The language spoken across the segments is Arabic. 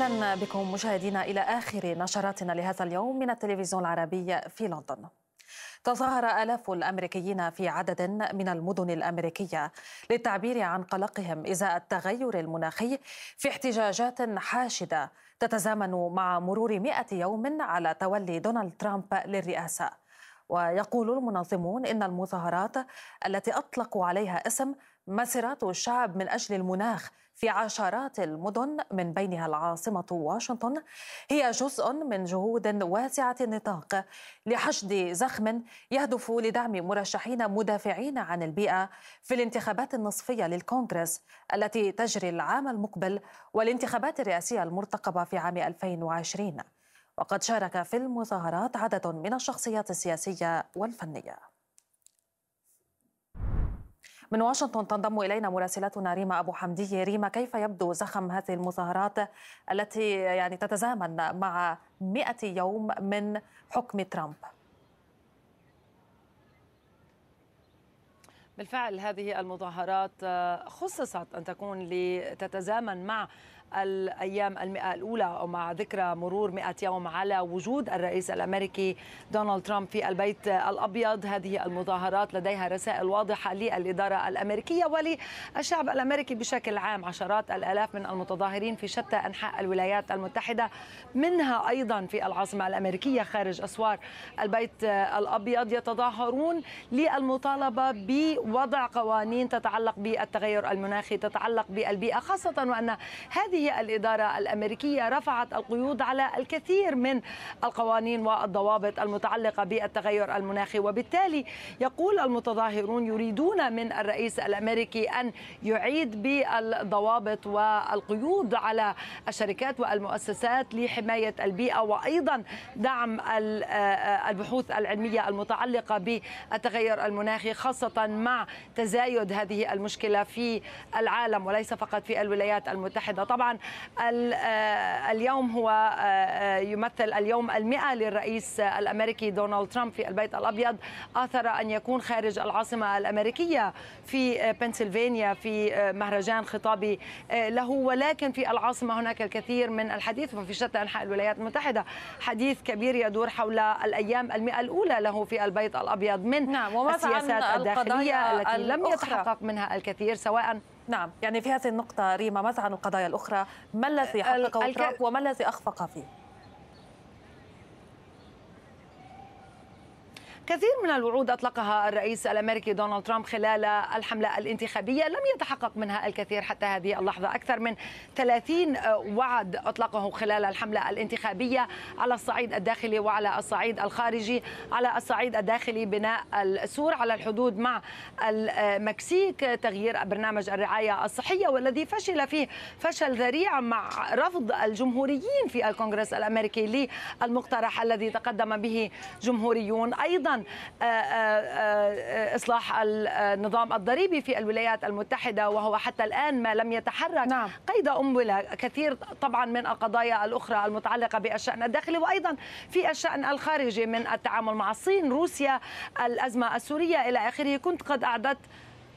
اهلا بكم مشاهدينا الى اخر نشراتنا لهذا اليوم من التلفزيون العربي في لندن. تظاهر آلاف الأمريكيين في عدد من المدن الأمريكية للتعبير عن قلقهم إزاء التغير المناخي في احتجاجات حاشدة تتزامن مع مرور مئة يوم على تولي دونالد ترامب للرئاسة ويقول المنظمون إن المظاهرات التي أطلقوا عليها اسم مسيرات الشعب من أجل المناخ في عشرات المدن من بينها العاصمة واشنطن هي جزء من جهود واسعة النطاق لحشد زخم يهدف لدعم مرشحين مدافعين عن البيئة في الانتخابات النصفية للكونغرس التي تجري العام المقبل والانتخابات الرئاسية المرتقبة في عام 2020 وقد شارك في المظاهرات عدد من الشخصيات السياسية والفنية من واشنطن تنضم إلينا مراسلتنا ريما أبو حمدية ريما كيف يبدو زخم هذه المظاهرات التي يعني تتزامن مع 100 يوم من حكم ترامب بالفعل هذه المظاهرات خصصت أن تكون لتتزامن مع الأيام المئة الأولى ومع ذكرى مرور 100 يوم على وجود الرئيس الأمريكي دونالد ترامب في البيت الأبيض هذه المظاهرات لديها رسائل واضحة للإدارة الأمريكية وللشعب الأمريكي بشكل عام عشرات الآلاف من المتظاهرين في شتى أنحاء الولايات المتحدة منها أيضا في العاصمة الأمريكية خارج أسوار البيت الأبيض يتظاهرون للمطالبة بوضع قوانين تتعلق بالتغير المناخي تتعلق بالبيئة خاصة وأن هذه هذه الإدارة الأمريكية رفعت القيود على الكثير من القوانين والضوابط المتعلقة بالتغير المناخي وبالتالي يقول المتظاهرون يريدون من الرئيس الأمريكي أن يعيد بالضوابط والقيود على الشركات والمؤسسات لحماية البيئة وأيضا دعم البحوث العلمية المتعلقة بالتغير المناخي خاصة مع تزايد هذه المشكلة في العالم وليس فقط في الولايات المتحدة طبعا آه، اليوم هو آه، آه، يمثل اليوم المئة للرئيس الأمريكي دونالد ترامب في البيت الأبيض آثر أن يكون خارج العاصمة الأمريكية في بنسلفانيا في مهرجان خطابي له ولكن في العاصمة هناك الكثير من الحديث وفي شتى أنحاء الولايات المتحدة حديث كبير يدور حول الأيام المئة الأولى له في البيت الأبيض من نعم السياسات الداخلية التي لم يتحقق منها الكثير سواء نعم يعني في هذه النقطة ريما ماذا عن القضايا الأخرى ما الذي حققه ترامب وما الذي أخفق فيه كثير من الوعود أطلقها الرئيس الأمريكي دونالد ترامب خلال الحملة الانتخابية لم يتحقق منها الكثير حتى هذه اللحظة أكثر من 30 وعد أطلقه خلال الحملة الانتخابية على الصعيد الداخلي وعلى الصعيد الخارجي على الصعيد الداخلي بناء السور على الحدود مع المكسيك تغيير برنامج الرعاية الصحية والذي فشل فيه فشل ذريع مع رفض الجمهوريين في الكونغرس الأمريكي للمقترح الذي تقدم به جمهوريون أيضا طبعا آه، آه، آه، إصلاح النظام الضريبي في الولايات المتحدة وهو حتى الآن ما لم يتحرك نعم. قيد أنبلة كثير طبعا من القضايا الأخرى المتعلقة بالشأن الداخلي وأيضا في الشأن الخارجي من التعامل مع الصين روسيا الأزمة السورية إلى آخره كنت قد أعددت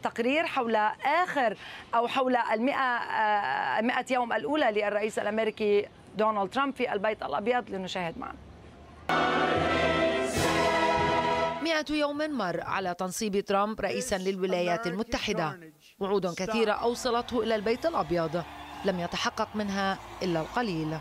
تقرير حول آخر أو حول المئة, مئة يوم الأولى للرئيس الأمريكي دونالد ترامب في البيت الأبيض لنشاهد معا مئة يوم مر على تنصيب ترامب رئيسا للولايات المتحدة وعود كثيرة أوصلته إلى البيت الأبيض لم يتحقق منها إلا القليل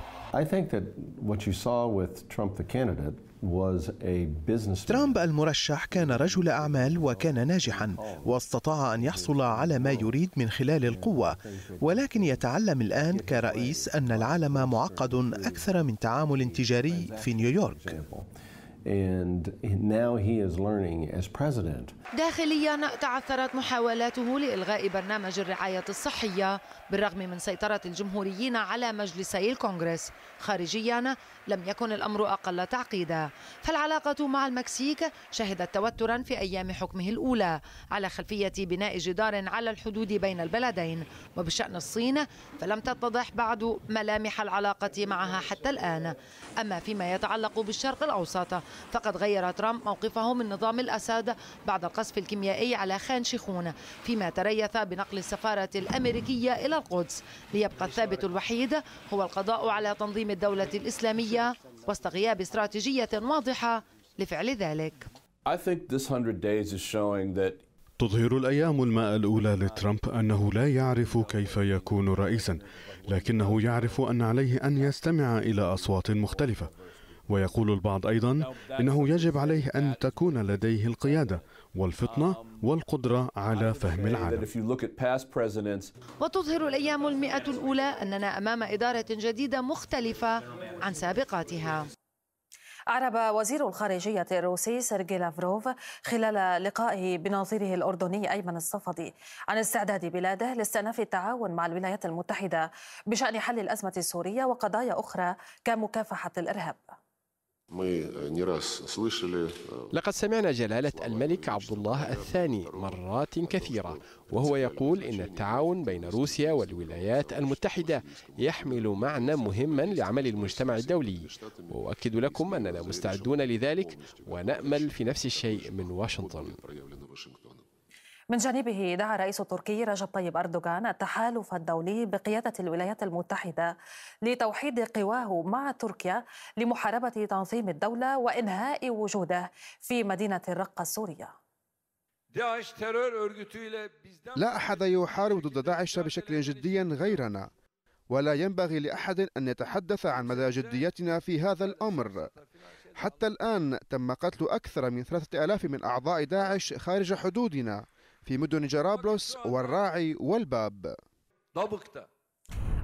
ترامب المرشح كان رجل أعمال وكان ناجحا واستطاع أن يحصل على ما يريد من خلال القوة ولكن يتعلم الآن كرئيس أن العالم معقد أكثر من تعامل تجاري في نيويورك And now he is learning as president. داخليا تعثرت محاولاته لإلغاء برنامج الرعاية الصحية بالرغم من سيطرة الجمهوريين على مجلسي الكونغرس خارجيا لم يكن الأمر أقل تعقيدا فالعلاقة مع المكسيك شهدت توترا في أيام حكمه الأولى على خلفية بناء جدار على الحدود بين البلدين وبشأن الصين فلم تتضح بعد ملامح العلاقة معها حتى الآن أما فيما يتعلق بالشرق الأوسط فقد غير ترامب موقفه من نظام الأسد بعد القصف الكيميائي على خان شيخون فيما تريث بنقل السفارة الأمريكية إلى القدس ليبقى الثابت الوحيد هو القضاء على تنظيم الدولة الإسلامية الدولية وسط غياب استراتيجية واضحة لفعل ذلك تظهر الأيام الماء الأولى لترامب أنه لا يعرف كيف يكون رئيسا لكنه يعرف أن عليه أن يستمع إلى أصوات مختلفة ويقول البعض أيضا إنه يجب عليه أن تكون لديه القيادة والفطنة والقدرة على فهم العالم وتظهر الأيام المئة الأولى أننا أمام إدارة جديدة مختلفة عن سابقاتها أعرب وزير الخارجية الروسي سيرجي لافروف خلال لقائه بناظره الأردني أيمن الصفدي عن استعداد بلاده لاستئناف التعاون مع الولايات المتحدة بشأن حل الأزمة السورية وقضايا أخرى كمكافحة الإرهاب لقد سمعنا جلالة الملك عبد الله الثاني مرات كثيرة وهو يقول إن التعاون بين روسيا والولايات المتحدة يحمل معنى مهما لعمل المجتمع الدولي وأؤكد لكم أننا مستعدون لذلك ونأمل في نفس الشيء من واشنطن من جانبه دعا الرئيس التركي رجب طيب أردوغان التحالف الدولي بقيادة الولايات المتحدة لتوحيد قواه مع تركيا لمحاربة تنظيم الدولة وإنهاء وجوده في مدينة الرقة السورية لا أحد يحارب ضد داعش بشكل جدي غيرنا ولا ينبغي لأحد أن يتحدث عن مدى جديتنا في هذا الأمر حتى الآن تم قتل أكثر من 3000 من أعضاء داعش خارج حدودنا في مدن جرابلس والراعي والباب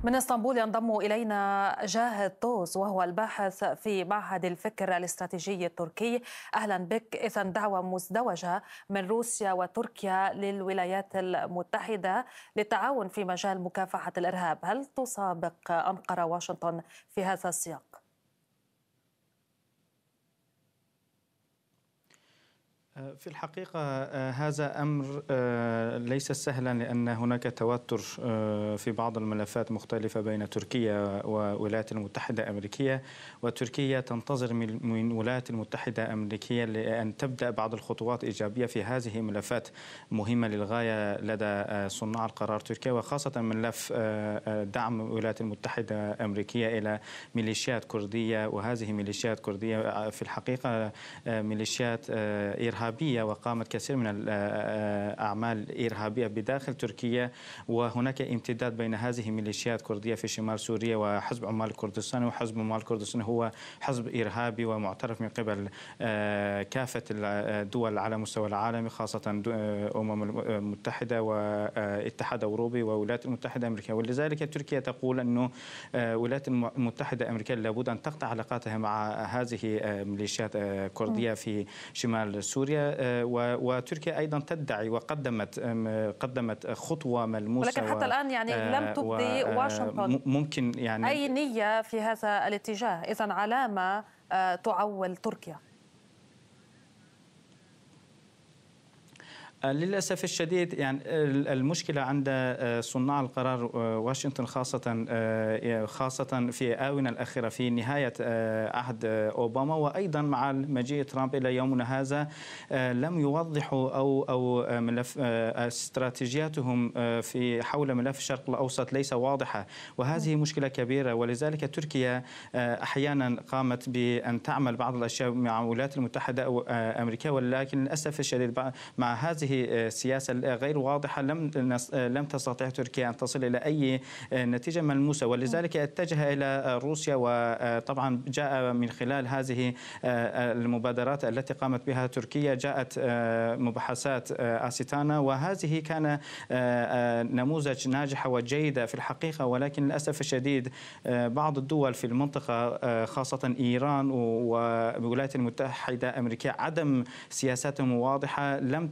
من اسطنبول ينضم الينا جاهد طوس وهو الباحث في معهد الفكر الاستراتيجي التركي اهلا بك اذا دعوه مزدوجه من روسيا وتركيا للولايات المتحده للتعاون في مجال مكافحه الارهاب هل تسابق انقره واشنطن في هذا السياق في الحقيقة آه، هذا أمر آه، ليس سهلا لأن هناك توتر آه، في بعض الملفات مختلفة بين تركيا والولايات المتحدة الأمريكية وتركيا تنتظر من الولايات المتحدة الأمريكية لأن تبدأ بعض الخطوات إيجابية في هذه ملفات مهمة للغاية لدى صناع القرار تركيا وخاصة ملف دعم الولايات المتحدة الأمريكية إلى ميليشيات كردية وهذه ميليشيات كردية في الحقيقة ميليشيات إرهاب إرهابية وقامت كثير من الأعمال الإرهابية بداخل تركيا وهناك امتداد بين هذه ميليشيات كردية في شمال سوريا وحزب عمال كردستان وحزب عمال كردستان هو حزب إرهابي ومعترف من قبل كافة الدول على مستوى العالم خاصة أمم المتحدة والاتحاد الأوروبي والولايات المتحدة الأمريكية ولذلك تركيا تقول أنه الولايات المتحدة الأمريكية لابد أن تقطع علاقاتها مع هذه ميليشيات كردية في شمال سوريا آه، وتركيا ايضا تدعي وقدمت قدمت خطوه ملموسه ولكن حتى الان يعني آه، لم تبدي آه، واشنطن ممكن يعني اي نيه في هذا الاتجاه اذا علامه تعول تركيا آه، للأسف الشديد يعني المشكلة عند آه، صناع القرار آه، واشنطن خاصة خاصة في آونة الأخيرة في نهاية عهد أوباما وأيضا مع مجيء ترامب إلى يومنا هذا لم يوضحوا أو أو ملف استراتيجياتهم في حول ملف الشرق الأوسط ليس واضحة وهذه مشكلة كبيرة ولذلك تركيا أحيانا قامت بأن تعمل بعض الأشياء مع الولايات المتحدة الأمريكية ولكن للأسف الشديد مع هذه هذه السياسه آه، آه، غير واضحه لم آه، لم تستطع تركيا ان تصل الى اي نتيجه ملموسه نعم. ولذلك اتجه الى روسيا وطبعا جاء من خلال هذه المبادرات التي قامت بها تركيا جاءت مباحثات اسيتانا وهذه كان نموذج ناجحه وجيده في الحقيقه ولكن للاسف الشديد بعض الدول في المنطقه خاصه ايران والولايات المتحده الامريكيه عدم سياساتهم واضحه لم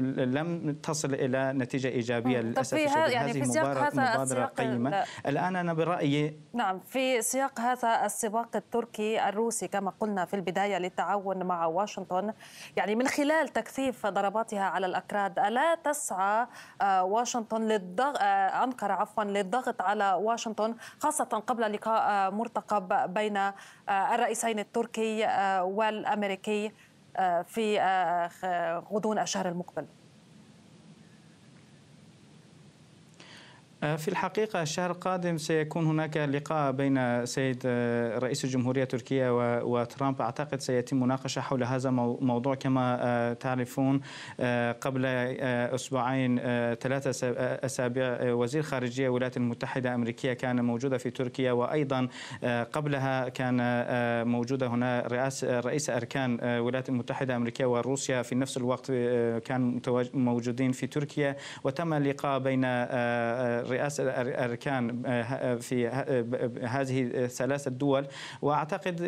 لم تصل الى نتيجه ايجابيه للاسف الشديد يعني هذه في سياق مباراه هذا مبادره قيمه الان انا برايي نعم في سياق هذا السباق التركي الروسي كما قلنا في البدايه للتعاون مع واشنطن يعني من خلال تكثيف ضرباتها على الاكراد الا تسعى آه، واشنطن للضغط آه، انقره عفوا للضغط على واشنطن خاصه قبل لقاء آه، مرتقب بين الرئيسين التركي والامريكي آه، في آه، غضون الشهر المقبل آه، في الحقيقة الشهر القادم سيكون هناك لقاء بين سيد آه، رئيس الجمهورية التركية وترامب أعتقد سيتم مناقشة حول هذا الموضوع كما آه، تعرفون قبل أسبوعين ثلاثة أسابيع وزير خارجية الولايات المتحدة الأمريكية كان موجودة في تركيا وأيضا قبلها كان موجودة هنا رئاس رئيس أركان الولايات المتحدة الأمريكية وروسيا في نفس الوقت كانوا موجودين في تركيا وتم اللقاء بين الرئاسه الاركان آه، آه، في آه، هذه الثلاثه الدول واعتقد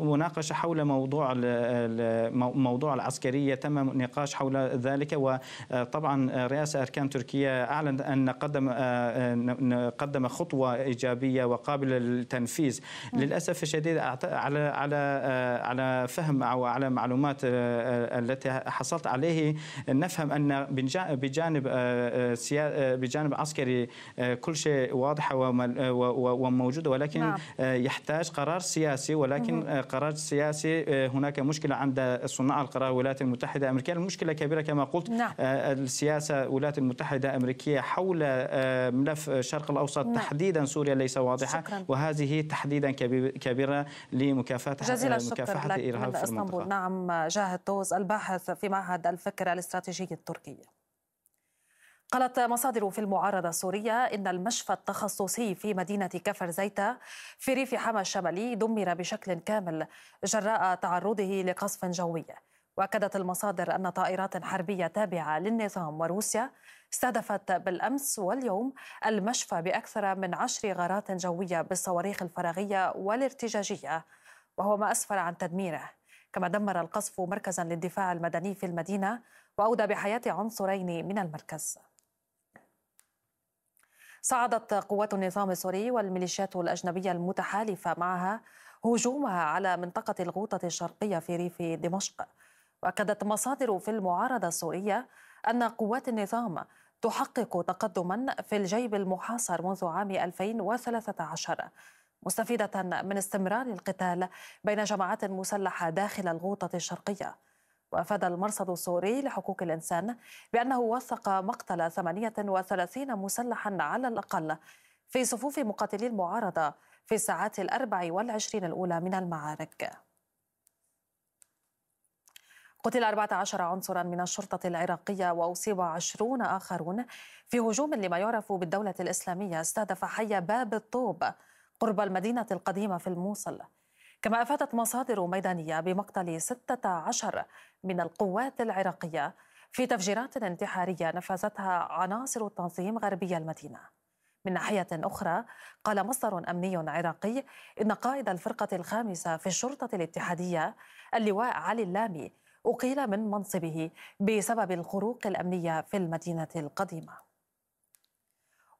مناقشه حول موضوع موضوع العسكريه تم نقاش حول ذلك وطبعا رئاسه اركان تركيا اعلن ان قدم قدم خطوه ايجابيه وقابله للتنفيذ نعم. للاسف الشديد على على على فهم او على معلومات التي حصلت عليه نفهم ان بجانب بجانب عسكري آه، كل شيء واضحه آه، وموجوده ولكن نعم. آه، يحتاج قرار سياسي ولكن قرار سياسي هناك مشكله عند صناع القرار الولايات المتحده الامريكيه المشكله كبيره كما قلت نعم. السياسه الولايات المتحده الامريكيه حول ملف الشرق الاوسط نعم. تحديدا سوريا ليس واضحه شكرا. وهذه تحديدا كبيره لمكافحه مكافحه الارهاب في المنطقه نعم جاهد توز الباحث في معهد الفكر الاستراتيجي التركي قالت مصادر في المعارضة السورية إن المشفى التخصصي في مدينة كفر زيتا في ريف حما الشمالي دمر بشكل كامل جراء تعرضه لقصف جوي وأكدت المصادر أن طائرات حربية تابعة للنظام وروسيا استهدفت بالأمس واليوم المشفى بأكثر من عشر غارات جوية بالصواريخ الفراغية والارتجاجية وهو ما أسفر عن تدميره كما دمر القصف مركزا للدفاع المدني في المدينة وأودى بحياة عنصرين من المركز صعدت قوات النظام السوري والميليشيات الأجنبية المتحالفة معها هجومها على منطقة الغوطة الشرقية في ريف دمشق وأكدت مصادر في المعارضة السورية أن قوات النظام تحقق تقدما في الجيب المحاصر منذ عام 2013 مستفيدة من استمرار القتال بين جماعات مسلحة داخل الغوطة الشرقية وأفاد المرصد السوري لحقوق الإنسان بأنه وثق مقتل 38 مسلحا على الأقل في صفوف مقاتلي المعارضة في الساعات الأربع والعشرين الأولى من المعارك قتل 14 عنصرا من الشرطة العراقية وأصيب 20 آخرون في هجوم لما يعرف بالدولة الإسلامية استهدف حي باب الطوب قرب المدينة القديمة في الموصل كما أفادت مصادر ميدانية بمقتل 16 من القوات العراقية في تفجيرات انتحارية نفذتها عناصر التنظيم غربي المدينة من ناحية أخرى قال مصدر أمني عراقي إن قائد الفرقة الخامسة في الشرطة الاتحادية اللواء علي اللامي أقيل من منصبه بسبب الخروق الأمنية في المدينة القديمة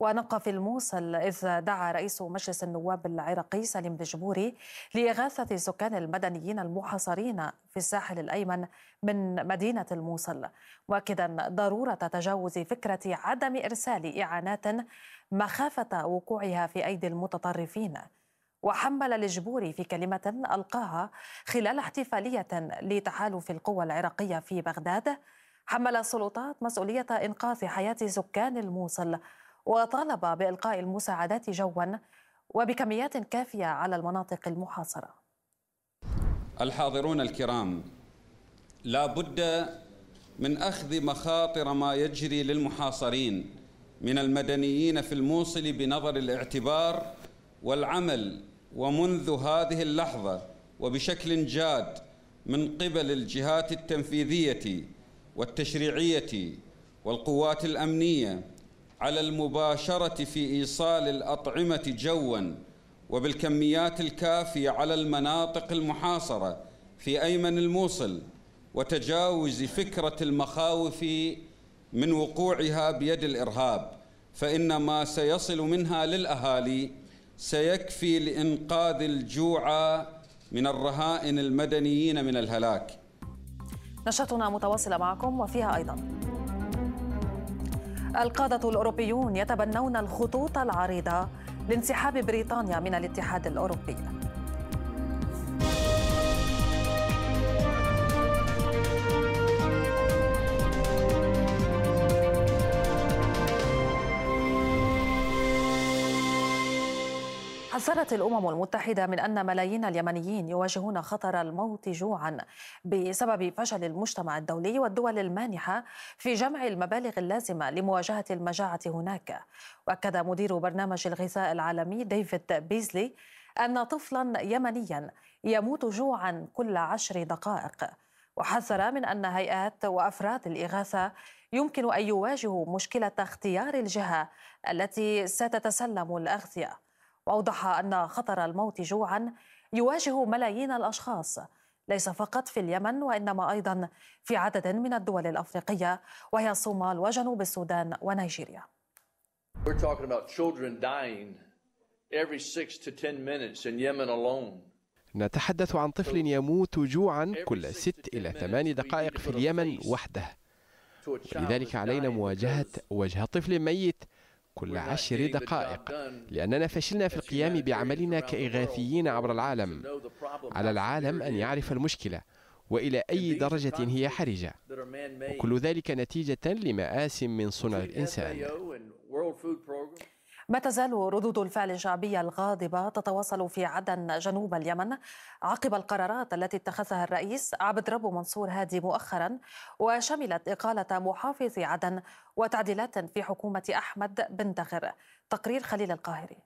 ونبقى في الموصل إذ دعا رئيس مجلس النواب العراقي سليم دجبوري لإغاثة السكان المدنيين المحاصرين في الساحل الأيمن من مدينة الموصل مؤكدا ضرورة تجاوز فكرة عدم إرسال إعانات مخافة وقوعها في أيدي المتطرفين وحمل الجبوري في كلمة ألقاها خلال احتفالية لتحالف القوى العراقية في بغداد حمل السلطات مسؤولية إنقاذ حياة سكان الموصل وطالب بإلقاء المساعدات جوا وبكميات كافية على المناطق المحاصرة الحاضرون الكرام لا بد من أخذ مخاطر ما يجري للمحاصرين من المدنيين في الموصل بنظر الاعتبار والعمل ومنذ هذه اللحظة وبشكل جاد من قبل الجهات التنفيذية والتشريعية والقوات الأمنية على المباشرة في إيصال الأطعمة جوا وبالكميات الكافية على المناطق المحاصرة في أيمن الموصل وتجاوز فكرة المخاوف من وقوعها بيد الإرهاب فإن ما سيصل منها للأهالي سيكفي لإنقاذ الجوعى من الرهائن المدنيين من الهلاك نشرتنا متواصلة معكم وفيها أيضا القادة الأوروبيون يتبنون الخطوط العريضة لانسحاب بريطانيا من الاتحاد الأوروبي حذرت الامم المتحده من ان ملايين اليمنيين يواجهون خطر الموت جوعا بسبب فشل المجتمع الدولي والدول المانحه في جمع المبالغ اللازمه لمواجهه المجاعه هناك واكد مدير برنامج الغذاء العالمي ديفيد بيزلي ان طفلا يمنيا يموت جوعا كل عشر دقائق وحذر من ان هيئات وافراد الاغاثه يمكن ان يواجهوا مشكله اختيار الجهه التي ستتسلم الاغذيه واوضح ان خطر الموت جوعا يواجه ملايين الاشخاص ليس فقط في اليمن وانما ايضا في عدد من الدول الافريقيه وهي الصومال وجنوب السودان ونيجيريا. We're talking about children dying every six to ten minutes in Yemen alone. نتحدث عن طفل يموت جوعا كل ست إلى ثمان دقائق في اليمن وحده لذلك علينا مواجهة وجه طفل ميت كل عشر دقائق لأننا فشلنا في القيام بعملنا كإغاثيين عبر العالم على العالم أن يعرف المشكلة وإلى أي درجة هي حرجة وكل ذلك نتيجة لمآسٍ من صنع الإنسان ما تزال ردود الفعل الشعبية الغاضبة تتواصل في عدن جنوب اليمن عقب القرارات التي اتخذها الرئيس عبد ربه منصور هادي مؤخرا وشملت إقالة محافظ عدن وتعديلات في حكومة أحمد بن دغر تقرير خليل القاهري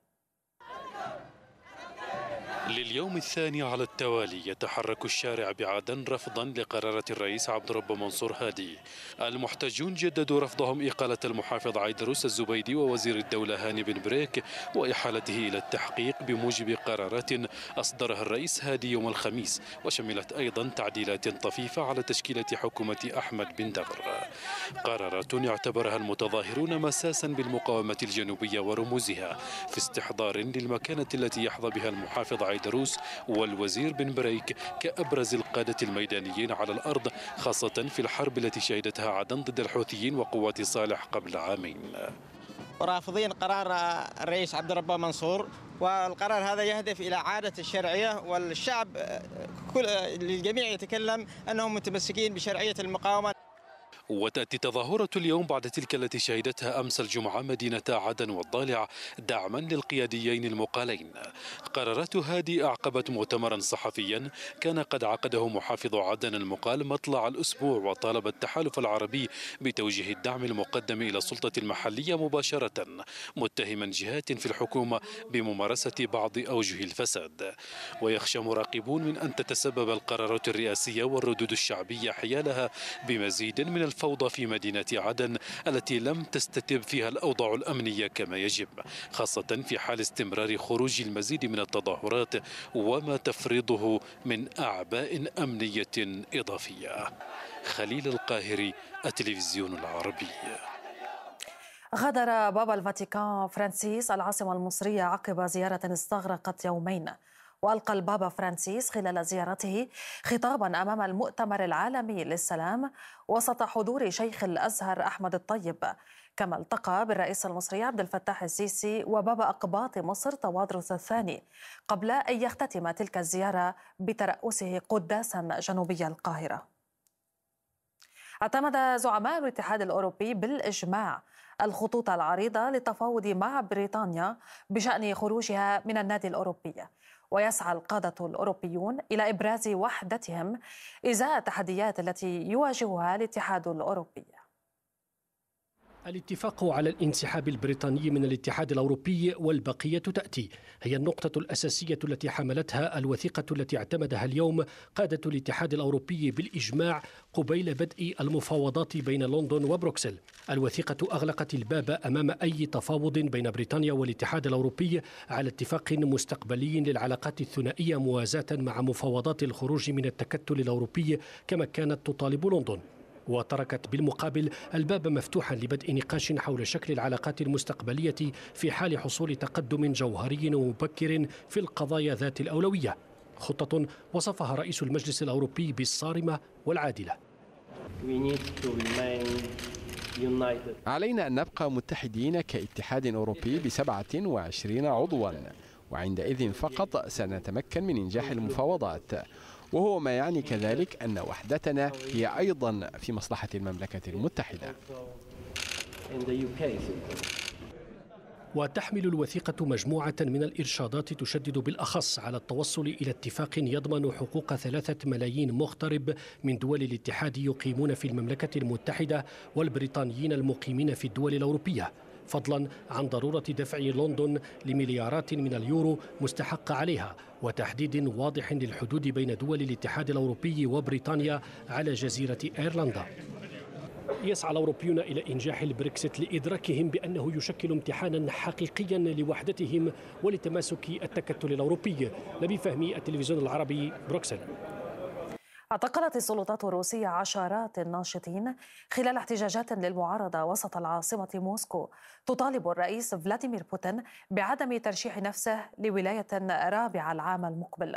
لليوم الثاني على التوالي يتحرك الشارع بعدن رفضا لقرارة الرئيس عبد رب منصور هادي المحتجون جددوا رفضهم إقالة المحافظ عيدروس الزبيدي ووزير الدولة هاني بن بريك وإحالته إلى التحقيق بموجب قرارات أصدرها الرئيس هادي يوم الخميس وشملت أيضا تعديلات طفيفة على تشكيلة حكومة أحمد بن دغر قرارات يعتبرها المتظاهرون مساسا بالمقاومة الجنوبية ورموزها في استحضار للمكانة التي يحظى بها المحافظ عيدروس فيدروس والوزير بن بريك كأبرز القادة الميدانيين على الأرض خاصة في الحرب التي شهدتها عدن ضد الحوثيين وقوات صالح قبل عامين رافضين قرار الرئيس عبد الرب منصور والقرار هذا يهدف الى عاده الشرعيه والشعب كل الجميع يتكلم انهم متمسكين بشرعيه المقاومه وتأتي تظاهرة اليوم بعد تلك التي شهدتها أمس الجمعة مدينة عدن والضالع دعما للقياديين المقالين قرارات هادي أعقبت مؤتمرا صحفيا كان قد عقده محافظ عدن المقال مطلع الأسبوع وطالب التحالف العربي بتوجيه الدعم المقدم إلى السلطة المحلية مباشرة متهما جهات في الحكومة بممارسة بعض أوجه الفساد ويخشى مراقبون من أن تتسبب القرارات الرئاسية والردود الشعبية حيالها بمزيد من الف الفوضى في مدينة عدن التي لم تستتب فيها الأوضاع الأمنية كما يجب خاصة في حال استمرار خروج المزيد من التظاهرات وما تفرضه من أعباء أمنية إضافية خليل القاهري التلفزيون العربي غادر بابا الفاتيكان فرانسيس العاصمة المصرية عقب زيارة استغرقت يومين والقى البابا فرانسيس خلال زيارته خطابا امام المؤتمر العالمي للسلام وسط حضور شيخ الازهر احمد الطيب كما التقى بالرئيس المصري عبد الفتاح السيسي وبابا أقباط مصر توادرس الثاني قبل أن يختتم تلك الزيارة بترأسه قداسا جنوبي القاهرة اعتمد زعماء الاتحاد الأوروبي بالإجماع الخطوط العريضة للتفاوض مع بريطانيا بشأن خروجها من النادي الأوروبي ويسعى القادة الأوروبيون إلى إبراز وحدتهم إزاء التحديات التي يواجهها الاتحاد الأوروبي الاتفاق على الانسحاب البريطاني من الاتحاد الاوروبي والبقيه تاتي هي النقطه الاساسيه التي حملتها الوثيقه التي اعتمدها اليوم قاده الاتحاد الاوروبي بالاجماع قبيل بدء المفاوضات بين لندن وبروكسل الوثيقه اغلقت الباب امام اي تفاوض بين بريطانيا والاتحاد الاوروبي على اتفاق مستقبلي للعلاقات الثنائيه موازاه مع مفاوضات الخروج من التكتل الاوروبي كما كانت تطالب لندن وتركت بالمقابل الباب مفتوحا لبدء نقاش حول شكل العلاقات المستقبلية في حال حصول تقدم جوهري ومبكر في القضايا ذات الأولوية خطة وصفها رئيس المجلس الأوروبي بالصارمة والعادلة علينا أن نبقى متحدين كاتحاد أوروبي ب 27 عضوا وعندئذ فقط سنتمكن من إنجاح المفاوضات وهو ما يعني كذلك أن وحدتنا هي أيضا في مصلحة المملكة المتحدة وتحمل الوثيقة مجموعة من الإرشادات تشدد بالأخص على التوصل إلى اتفاق يضمن حقوق ثلاثة ملايين مغترب من دول الاتحاد يقيمون في المملكة المتحدة والبريطانيين المقيمين في الدول الأوروبية فضلا عن ضرورة دفع لندن لمليارات من اليورو مستحق عليها وتحديد واضح للحدود بين دول الاتحاد الأوروبي وبريطانيا على جزيرة أيرلندا يسعى الأوروبيون إلى إنجاح البريكسيت لإدراكهم بأنه يشكل امتحانا حقيقيا لوحدتهم ولتماسك التكتل الأوروبي نبي فهمي التلفزيون العربي بروكسل اعتقلت السلطات الروسية عشرات الناشطين خلال احتجاجات للمعارضة وسط العاصمة موسكو تطالب الرئيس فلاديمير بوتين بعدم ترشيح نفسه لولاية رابعة العام المقبل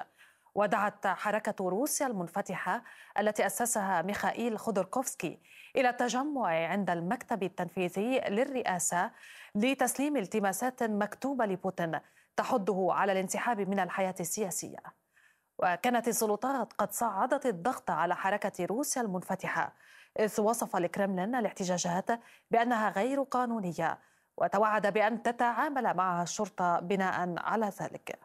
ودعت حركة روسيا المنفتحة التي أسسها ميخائيل خودوركوفسكي إلى التجمع عند المكتب التنفيذي للرئاسة لتسليم التماسات مكتوبة لبوتين تحضه على الانسحاب من الحياة السياسية وكانت السلطات قد صعدت الضغط على حركة روسيا المنفتحة إذ وصف الكرملين الاحتجاجات بأنها غير قانونية وتوعد بأن تتعامل معها الشرطة بناء على ذلك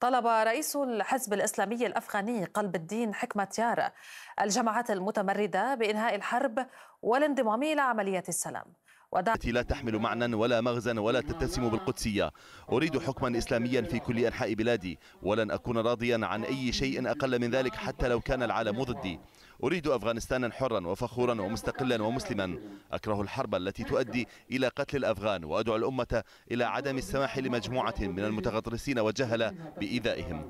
طلب رئيس الحزب الإسلامي الأفغاني قلب الدين حكمة يارا الجماعات المتمردة بإنهاء الحرب والانضمام إلى عملية السلام التي لا تحمل معنى ولا مغزى ولا تتسم بالقدسية أريد حكما إسلاميا في كل أنحاء بلادي ولن أكون راضيا عن أي شيء أقل من ذلك حتى لو كان العالم ضدي أريد أفغانستانا حرا وفخورا ومستقلا ومسلما أكره الحرب التي تؤدي إلى قتل الأفغان وأدعو الأمة إلى عدم السماح لمجموعة من المتغطرسين والجهلة بإيذائهم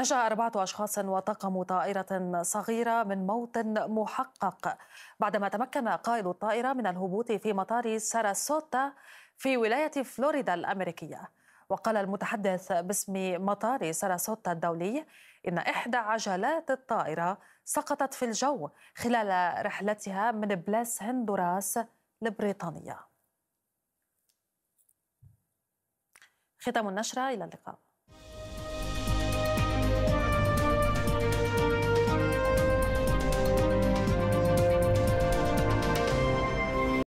نجا أربعة أشخاص وطاقم طائرة صغيرة من موت محقق بعدما تمكن قائد الطائرة من الهبوط في مطار ساراسوتا في ولاية فلوريدا الأمريكية وقال المتحدث باسم مطار ساراسوتا الدولي إن إحدى عجلات الطائرة سقطت في الجو خلال رحلتها من بلاس هندوراس لبريطانيا ختام النشرة إلى اللقاء